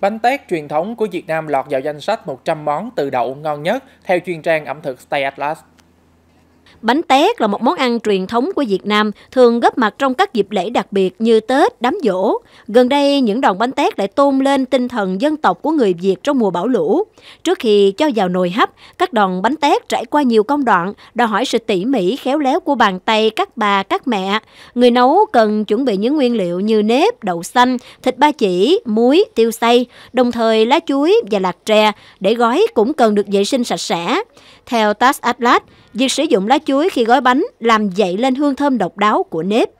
Bánh tét truyền thống của Việt Nam lọt vào danh sách 100 món từ đậu ngon nhất theo chuyên trang ẩm thực Stay Atlas. Bánh tét là một món ăn truyền thống của Việt Nam, thường góp mặt trong các dịp lễ đặc biệt như Tết, đám dỗ. Gần đây, những đòn bánh tét lại tôn lên tinh thần dân tộc của người Việt trong mùa bão lũ. Trước khi cho vào nồi hấp, các đòn bánh tét trải qua nhiều công đoạn, đòi hỏi sự tỉ mỉ, khéo léo của bàn tay các bà, các mẹ. Người nấu cần chuẩn bị những nguyên liệu như nếp, đậu xanh, thịt ba chỉ, muối, tiêu xay, đồng thời lá chuối và lạc tre để gói cũng cần được vệ sinh sạch sẽ. Theo TAS Atlas, việc sử dụng lá lá chuối khi gói bánh làm dậy lên hương thơm độc đáo của nếp.